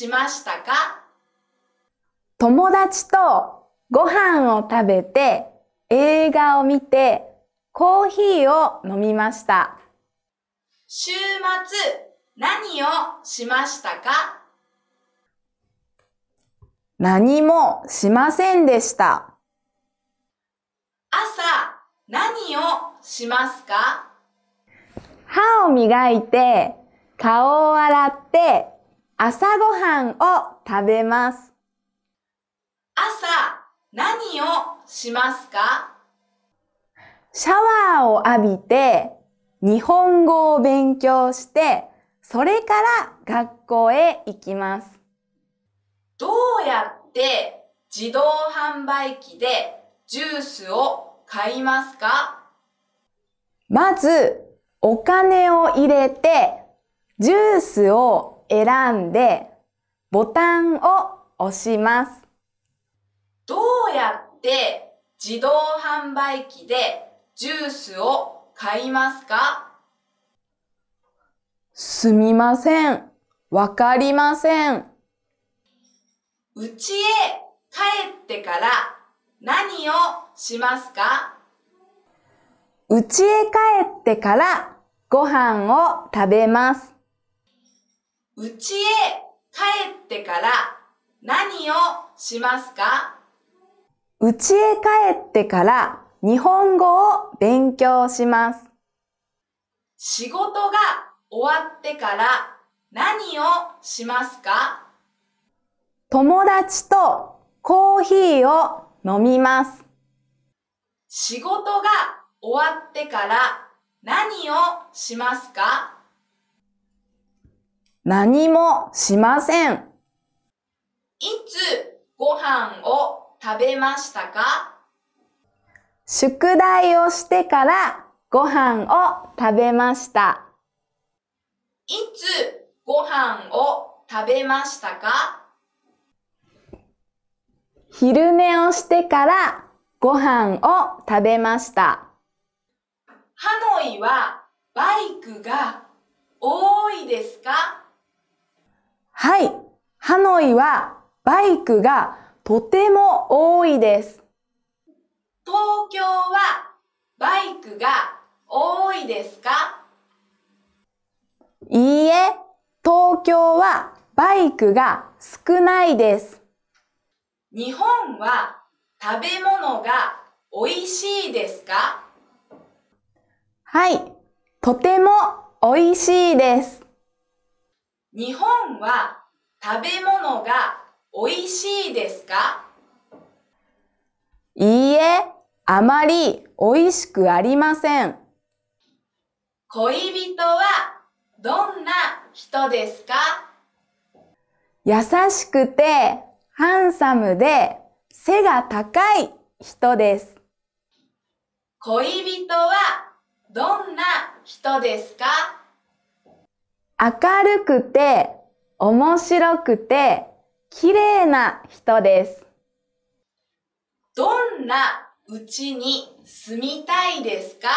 しましたか友達とご飯を食べて、映画を見て、コーヒーを飲みました。週末、何をしましたか何もしませんでした。朝、何をしますか歯を磨いて、顔を洗って、朝ごはんを食べます。朝、何をしますかシャワーを浴びて、日本語を勉強して、それから学校へ行きます。どうやって自動販売機でジュースを買いますかまず、お金を入れて、ジュースを選んでボタンを押します。どうやって自動販売機でジュースを買いますかすみません。わかりません。うちへ帰ってから何をしますかうちへ帰ってからご飯を食べます。家へ帰ってから何をしますか家へ帰ってから日本語を勉強します。仕事が終わってから何をしますか友達とコーヒーを飲みます。仕事が終わってから何をしますか何もしません。いつご飯を食べましたか宿題をしてからご飯を食べました。いつご飯を食べましたか昼寝をしてからご飯を食べました。ハノイはバイクが多いですかはい。ハノイはバイクがとても多いです。東京はバイクが多いですかいいえ、東京はバイクが少ないです。日本は食べ物が美味しいですかはい、とても美味しいです。日本は食べ物が美味しいですかいいえ、あまり美味しくありません。恋人はどんな人ですか優しくて、ハンサムで、背が高い人です。恋人はどんな人ですか明るくて、面白くて、綺麗な人です。どんな家に住みたいですか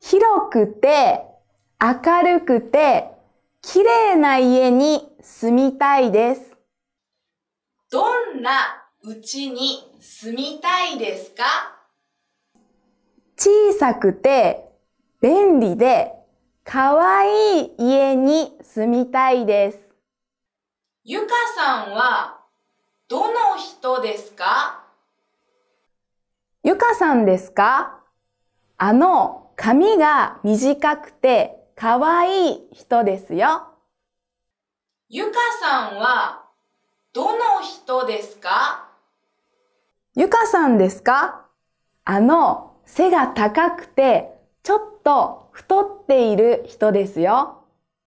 広くて、明るくて、綺麗な家に住みたいです。どんな家に住みたいですか小さくて、便利で、かわいい家に住みたいです。ゆかさんはどの人ですかゆかさんですかあの髪が短くてかわいい人ですよ。ゆかさんはどの人ですかゆかさんですかあの背が高くてちょっと太っている人ですよ。